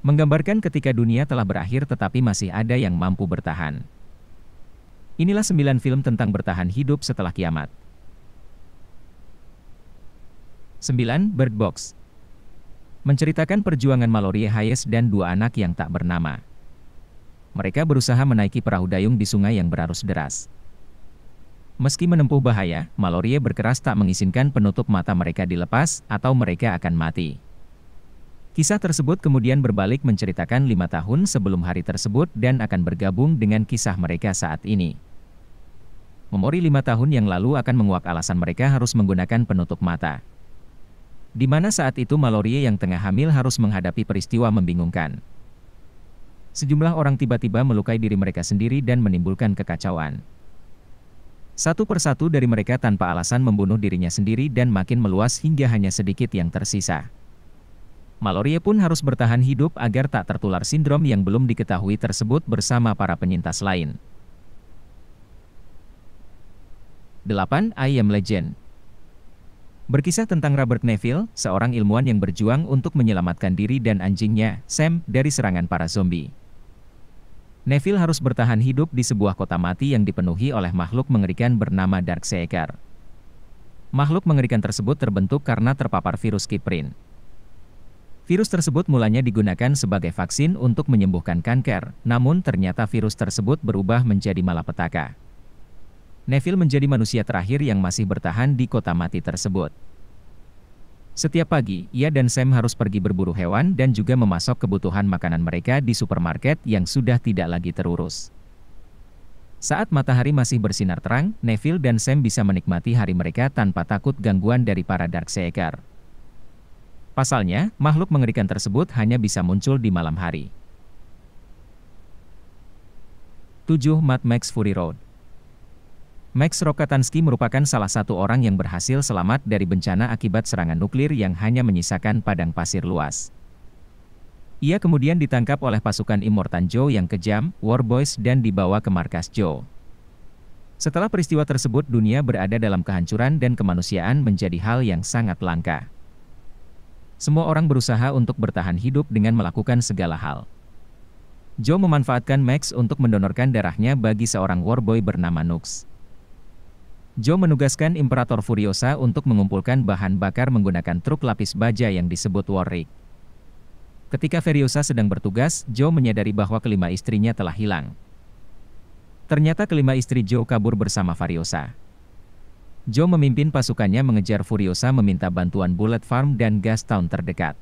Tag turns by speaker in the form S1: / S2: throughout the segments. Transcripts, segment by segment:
S1: Menggambarkan ketika dunia telah berakhir tetapi masih ada yang mampu bertahan. Inilah sembilan film tentang bertahan hidup setelah kiamat. 9. Bird Box Menceritakan perjuangan Mallory Hayes dan dua anak yang tak bernama. Mereka berusaha menaiki perahu dayung di sungai yang berarus deras. Meski menempuh bahaya, Mallory berkeras tak mengizinkan penutup mata mereka dilepas atau mereka akan mati. Kisah tersebut kemudian berbalik menceritakan lima tahun sebelum hari tersebut dan akan bergabung dengan kisah mereka saat ini. Memori lima tahun yang lalu akan menguak alasan mereka harus menggunakan penutup mata. Di mana saat itu Malorie yang tengah hamil harus menghadapi peristiwa membingungkan. Sejumlah orang tiba-tiba melukai diri mereka sendiri dan menimbulkan kekacauan. Satu persatu dari mereka tanpa alasan membunuh dirinya sendiri dan makin meluas hingga hanya sedikit yang tersisa. Malorie pun harus bertahan hidup agar tak tertular sindrom yang belum diketahui tersebut bersama para penyintas lain. 8. I Am Legend Berkisah tentang Robert Neville, seorang ilmuwan yang berjuang untuk menyelamatkan diri dan anjingnya, Sam, dari serangan para zombie. Neville harus bertahan hidup di sebuah kota mati yang dipenuhi oleh makhluk mengerikan bernama Darkseeker. Makhluk mengerikan tersebut terbentuk karena terpapar virus Kiprin, Virus tersebut mulanya digunakan sebagai vaksin untuk menyembuhkan kanker, namun ternyata virus tersebut berubah menjadi malapetaka. Neville menjadi manusia terakhir yang masih bertahan di kota mati tersebut. Setiap pagi, ia dan Sam harus pergi berburu hewan dan juga memasok kebutuhan makanan mereka di supermarket yang sudah tidak lagi terurus. Saat matahari masih bersinar terang, Neville dan Sam bisa menikmati hari mereka tanpa takut gangguan dari para Darkseeker. Pasalnya, makhluk mengerikan tersebut hanya bisa muncul di malam hari. 7. Mad Max Fury Road Max Rokatansky merupakan salah satu orang yang berhasil selamat dari bencana akibat serangan nuklir yang hanya menyisakan padang pasir luas. Ia kemudian ditangkap oleh pasukan Immortan Joe yang kejam, War Boys, dan dibawa ke markas Joe. Setelah peristiwa tersebut, dunia berada dalam kehancuran dan kemanusiaan menjadi hal yang sangat langka. Semua orang berusaha untuk bertahan hidup dengan melakukan segala hal. Joe memanfaatkan Max untuk mendonorkan darahnya bagi seorang warboy bernama Nux. Joe menugaskan Imperator Furiosa untuk mengumpulkan bahan bakar menggunakan truk lapis baja yang disebut Warwick. Ketika Furiosa sedang bertugas, Joe menyadari bahwa kelima istrinya telah hilang. Ternyata kelima istri Joe kabur bersama Furiosa. Joe memimpin pasukannya mengejar Furiosa meminta bantuan Bullet Farm dan Gas Town terdekat.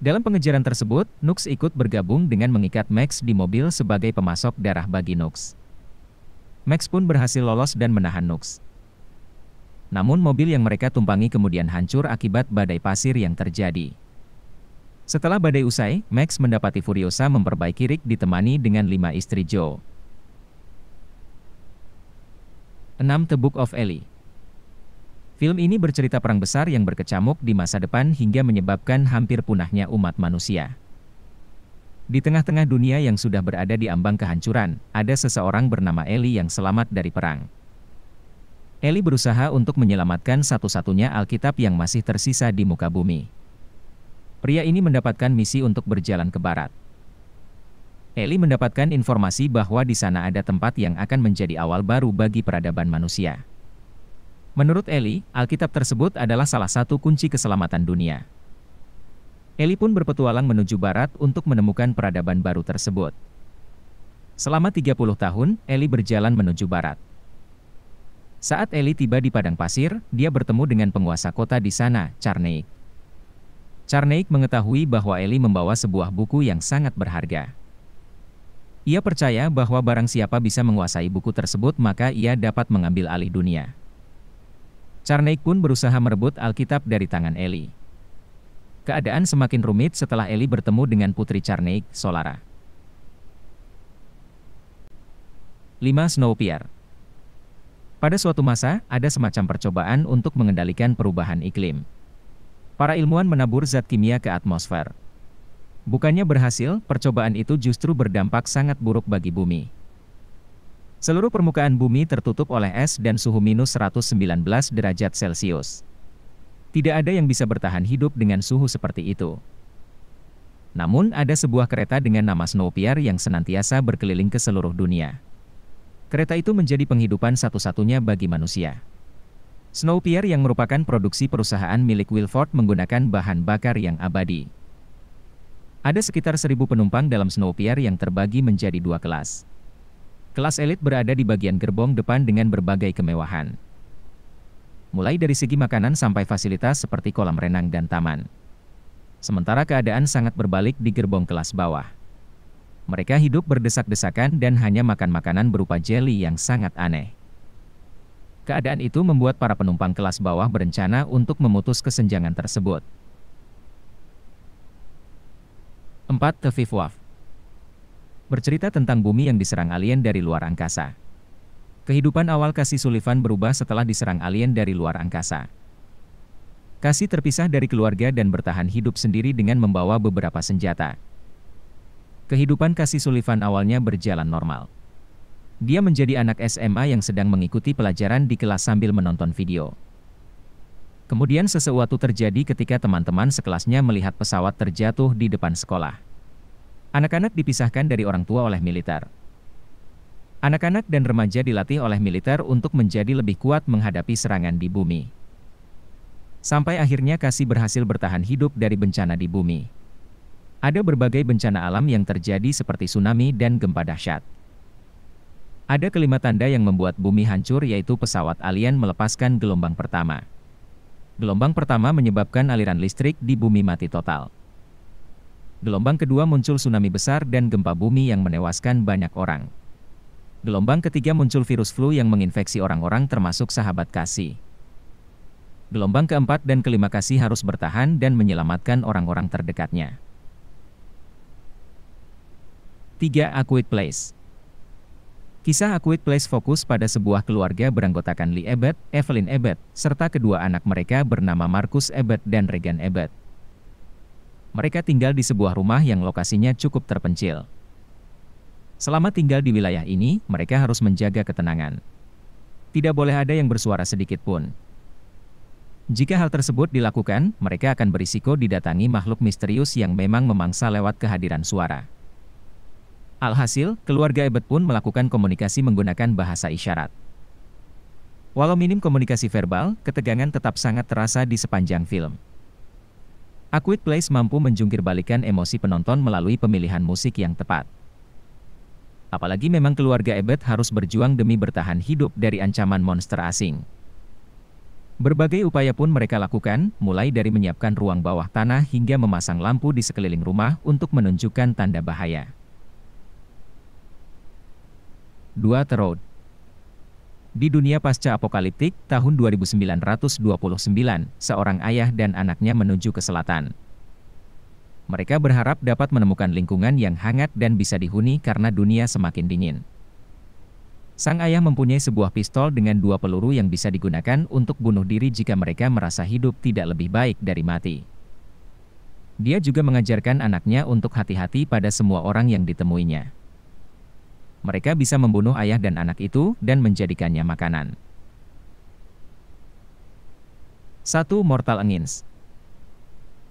S1: Dalam pengejaran tersebut, Nux ikut bergabung dengan mengikat Max di mobil sebagai pemasok darah bagi Nux. Max pun berhasil lolos dan menahan Nux. Namun mobil yang mereka tumpangi kemudian hancur akibat badai pasir yang terjadi. Setelah badai usai, Max mendapati Furiosa memperbaiki Rick ditemani dengan lima istri Joe. 6. The Book of Eli Film ini bercerita perang besar yang berkecamuk di masa depan hingga menyebabkan hampir punahnya umat manusia. Di tengah-tengah dunia yang sudah berada di ambang kehancuran, ada seseorang bernama Eli yang selamat dari perang. Eli berusaha untuk menyelamatkan satu-satunya Alkitab yang masih tersisa di muka bumi. Pria ini mendapatkan misi untuk berjalan ke barat. Eli mendapatkan informasi bahwa di sana ada tempat yang akan menjadi awal baru bagi peradaban manusia. Menurut Eli, Alkitab tersebut adalah salah satu kunci keselamatan dunia. Eli pun berpetualang menuju barat untuk menemukan peradaban baru tersebut. Selama 30 tahun, Eli berjalan menuju barat. Saat Eli tiba di padang pasir, dia bertemu dengan penguasa kota di sana, Charneik. Charneik mengetahui bahwa Eli membawa sebuah buku yang sangat berharga. Ia percaya bahwa barang siapa bisa menguasai buku tersebut maka ia dapat mengambil alih dunia. Charneik pun berusaha merebut Alkitab dari tangan Eli. Keadaan semakin rumit setelah Eli bertemu dengan putri Charneik, Solara. 5. Snowpier Pada suatu masa, ada semacam percobaan untuk mengendalikan perubahan iklim. Para ilmuwan menabur zat kimia ke atmosfer. Bukannya berhasil, percobaan itu justru berdampak sangat buruk bagi bumi. Seluruh permukaan bumi tertutup oleh es dan suhu minus 119 derajat Celcius. Tidak ada yang bisa bertahan hidup dengan suhu seperti itu. Namun, ada sebuah kereta dengan nama Snowpier yang senantiasa berkeliling ke seluruh dunia. Kereta itu menjadi penghidupan satu-satunya bagi manusia. Snowpier yang merupakan produksi perusahaan milik Wilford menggunakan bahan bakar yang abadi. Ada sekitar seribu penumpang dalam Snowpier yang terbagi menjadi dua kelas. Kelas elit berada di bagian gerbong depan dengan berbagai kemewahan. Mulai dari segi makanan sampai fasilitas seperti kolam renang dan taman. Sementara keadaan sangat berbalik di gerbong kelas bawah. Mereka hidup berdesak-desakan dan hanya makan makanan berupa jelly yang sangat aneh. Keadaan itu membuat para penumpang kelas bawah berencana untuk memutus kesenjangan tersebut. 4. The Fifth Wave Bercerita tentang bumi yang diserang alien dari luar angkasa. Kehidupan awal Kasih Sullivan berubah setelah diserang alien dari luar angkasa. Kasih terpisah dari keluarga dan bertahan hidup sendiri dengan membawa beberapa senjata. Kehidupan Kasih Sullivan awalnya berjalan normal. Dia menjadi anak SMA yang sedang mengikuti pelajaran di kelas sambil menonton video. Kemudian sesuatu terjadi ketika teman-teman sekelasnya melihat pesawat terjatuh di depan sekolah. Anak-anak dipisahkan dari orang tua oleh militer. Anak-anak dan remaja dilatih oleh militer untuk menjadi lebih kuat menghadapi serangan di bumi. Sampai akhirnya Kasih berhasil bertahan hidup dari bencana di bumi. Ada berbagai bencana alam yang terjadi seperti tsunami dan gempa dahsyat. Ada kelima tanda yang membuat bumi hancur yaitu pesawat alien melepaskan gelombang pertama. Gelombang pertama menyebabkan aliran listrik di bumi mati total. Gelombang kedua muncul tsunami besar dan gempa bumi yang menewaskan banyak orang. Gelombang ketiga muncul virus flu yang menginfeksi orang-orang termasuk sahabat Kasih. Gelombang keempat dan kelima Kasih harus bertahan dan menyelamatkan orang-orang terdekatnya. 3. Aquid Place Kisah Akuit Place fokus pada sebuah keluarga beranggotakan Lee Ebert, Evelyn Ebert, serta kedua anak mereka bernama Marcus Ebert dan Regan Ebert. Mereka tinggal di sebuah rumah yang lokasinya cukup terpencil. Selama tinggal di wilayah ini, mereka harus menjaga ketenangan. Tidak boleh ada yang bersuara sedikit pun. Jika hal tersebut dilakukan, mereka akan berisiko didatangi makhluk misterius yang memang memangsa lewat kehadiran suara. Alhasil, keluarga Ebert pun melakukan komunikasi menggunakan bahasa isyarat. Walau minim komunikasi verbal, ketegangan tetap sangat terasa di sepanjang film. Aquid Place mampu menjungkirbalikan emosi penonton melalui pemilihan musik yang tepat. Apalagi memang keluarga Ebert harus berjuang demi bertahan hidup dari ancaman monster asing. Berbagai upaya pun mereka lakukan, mulai dari menyiapkan ruang bawah tanah hingga memasang lampu di sekeliling rumah untuk menunjukkan tanda bahaya. Dua The Di dunia pasca apokaliptik tahun 2929, seorang ayah dan anaknya menuju ke selatan. Mereka berharap dapat menemukan lingkungan yang hangat dan bisa dihuni karena dunia semakin dingin. Sang ayah mempunyai sebuah pistol dengan dua peluru yang bisa digunakan untuk bunuh diri jika mereka merasa hidup tidak lebih baik dari mati. Dia juga mengajarkan anaknya untuk hati-hati pada semua orang yang ditemuinya mereka bisa membunuh ayah dan anak itu dan menjadikannya makanan. 1. Mortal Engines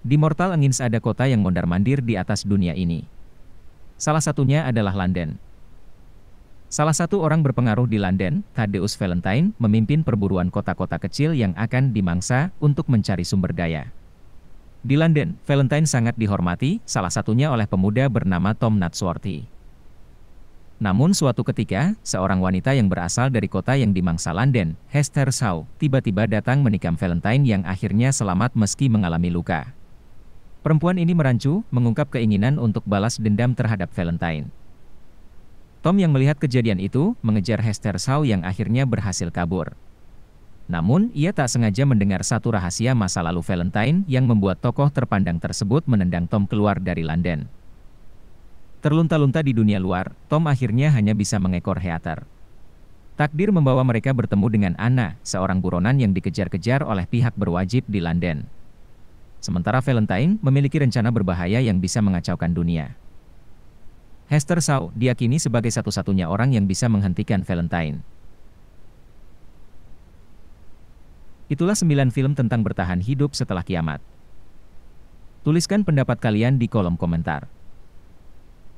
S1: Di Mortal Engines ada kota yang mondar-mandir di atas dunia ini. Salah satunya adalah London. Salah satu orang berpengaruh di London, Thaddeus Valentine, memimpin perburuan kota-kota kecil yang akan dimangsa untuk mencari sumber daya. Di London, Valentine sangat dihormati, salah satunya oleh pemuda bernama Tom Nutsworthy. Namun suatu ketika, seorang wanita yang berasal dari kota yang dimangsa London, Hester Shaw, tiba-tiba datang menikam Valentine yang akhirnya selamat meski mengalami luka. Perempuan ini merancu, mengungkap keinginan untuk balas dendam terhadap Valentine. Tom yang melihat kejadian itu, mengejar Hester Shaw yang akhirnya berhasil kabur. Namun, ia tak sengaja mendengar satu rahasia masa lalu Valentine yang membuat tokoh terpandang tersebut menendang Tom keluar dari London. Terlunta-lunta di dunia luar, Tom akhirnya hanya bisa mengekor Heather. Takdir membawa mereka bertemu dengan Anna, seorang buronan yang dikejar-kejar oleh pihak berwajib di London. Sementara Valentine memiliki rencana berbahaya yang bisa mengacaukan dunia. Hester Shaw diakini sebagai satu-satunya orang yang bisa menghentikan Valentine. Itulah 9 film tentang bertahan hidup setelah kiamat. Tuliskan pendapat kalian di kolom komentar.